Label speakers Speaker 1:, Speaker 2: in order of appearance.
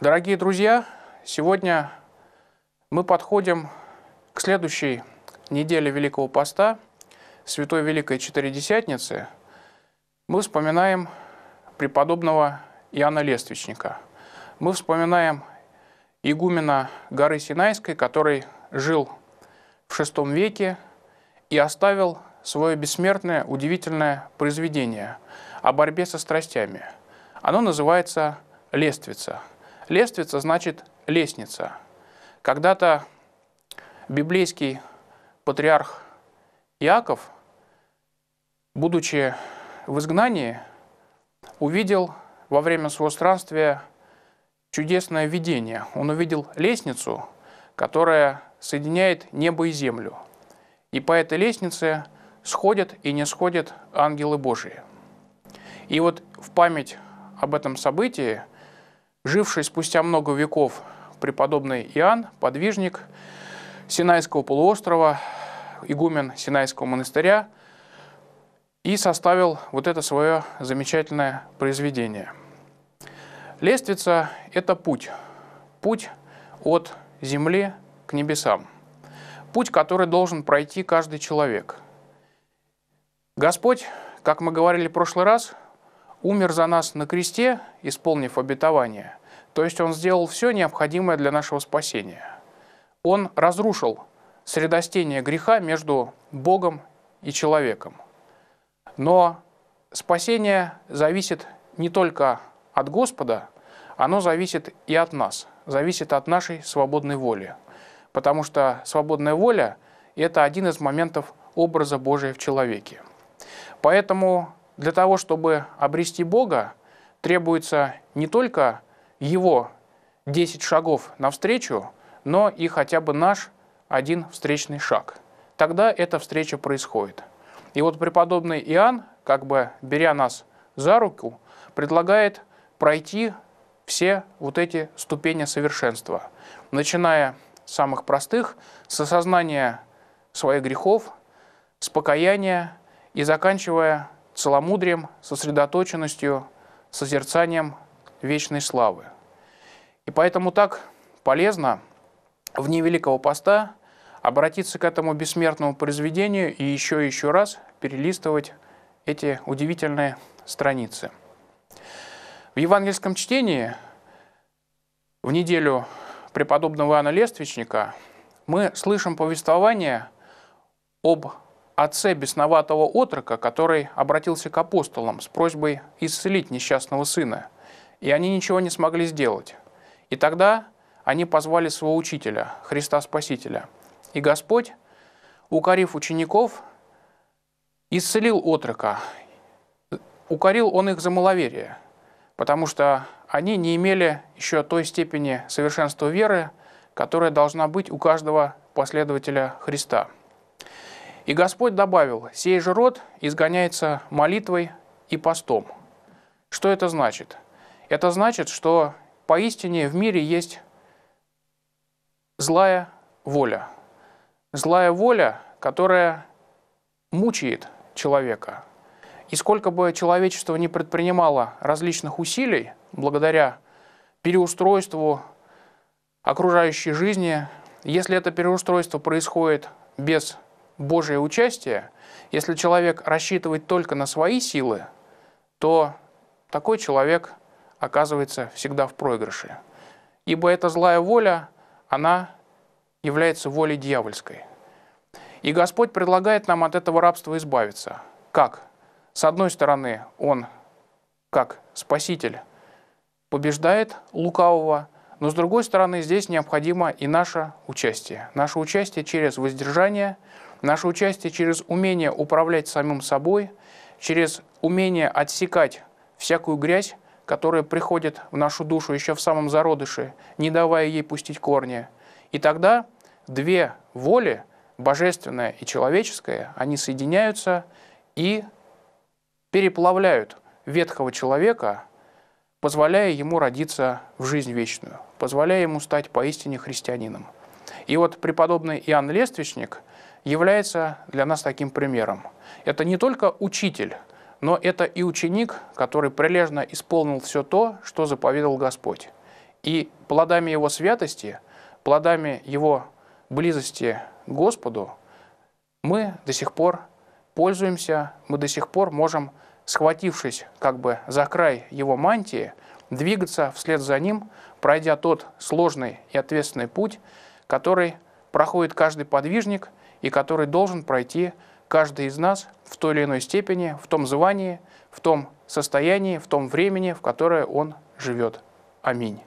Speaker 1: Дорогие друзья, сегодня мы подходим к следующей неделе Великого Поста, Святой Великой Четыредесятницы. Мы вспоминаем преподобного Иоанна Лествичника. Мы вспоминаем игумена горы Синайской, который жил в VI веке и оставил свое бессмертное удивительное произведение о борьбе со страстями. Оно называется «Лествица». Лествица значит лестница. Когда-то библейский патриарх Иаков, будучи в изгнании, увидел во время своего странствия чудесное видение. Он увидел лестницу, которая соединяет небо и землю. И по этой лестнице сходят и не сходят ангелы Божии. И вот в память об этом событии – Живший спустя много веков преподобный Иоанн, подвижник Синайского полуострова, игумен Синайского монастыря, и составил вот это свое замечательное произведение. Лестница – это путь. Путь от земли к небесам. Путь, который должен пройти каждый человек. Господь, как мы говорили в прошлый раз – умер за нас на кресте, исполнив обетование, то есть Он сделал все необходимое для нашего спасения. Он разрушил средостение греха между Богом и человеком. Но спасение зависит не только от Господа, оно зависит и от нас, зависит от нашей свободной воли. Потому что свободная воля – это один из моментов образа Божия в человеке. Поэтому для того, чтобы обрести Бога, требуется не только Его 10 шагов навстречу, но и хотя бы наш один встречный шаг. Тогда эта встреча происходит. И вот преподобный Иоанн, как бы беря нас за руку, предлагает пройти все вот эти ступени совершенства, начиная с самых простых, с осознания своих грехов, с покаяния и заканчивая целомудрием, сосредоточенностью, созерцанием вечной славы. И поэтому так полезно в дни Великого Поста обратиться к этому бессмертному произведению и еще и еще раз перелистывать эти удивительные страницы. В евангельском чтении в неделю преподобного Иоанна Лествичника мы слышим повествование об отце бесноватого отрока, который обратился к апостолам с просьбой исцелить несчастного сына. И они ничего не смогли сделать. И тогда они позвали своего учителя, Христа Спасителя. И Господь, укорив учеников, исцелил отрока. Укорил он их за маловерие, потому что они не имели еще той степени совершенства веры, которая должна быть у каждого последователя Христа – и Господь добавил, сей же род изгоняется молитвой и постом. Что это значит? Это значит, что поистине в мире есть злая воля. Злая воля, которая мучает человека. И сколько бы человечество не предпринимало различных усилий, благодаря переустройству окружающей жизни, если это переустройство происходит без Божье участие, если человек рассчитывает только на свои силы, то такой человек оказывается всегда в проигрыше. Ибо эта злая воля, она является волей дьявольской. И Господь предлагает нам от этого рабства избавиться. Как? С одной стороны, Он, как Спаситель, побеждает лукавого, но с другой стороны, здесь необходимо и наше участие. Наше участие через воздержание – Наше участие через умение управлять самим собой, через умение отсекать всякую грязь, которая приходит в нашу душу еще в самом зародыше, не давая ей пустить корни. И тогда две воли, божественная и человеческая, они соединяются и переплавляют ветхого человека, позволяя ему родиться в жизнь вечную, позволяя ему стать поистине христианином. И вот преподобный Иоанн Лествичник – является для нас таким примером. Это не только учитель, но это и ученик, который прилежно исполнил все то, что заповедал Господь. И плодами его святости, плодами его близости к Господу мы до сих пор пользуемся, мы до сих пор можем, схватившись как бы за край его мантии, двигаться вслед за ним, пройдя тот сложный и ответственный путь, который проходит каждый подвижник – и который должен пройти каждый из нас в той или иной степени, в том звании, в том состоянии, в том времени, в которое он живет. Аминь.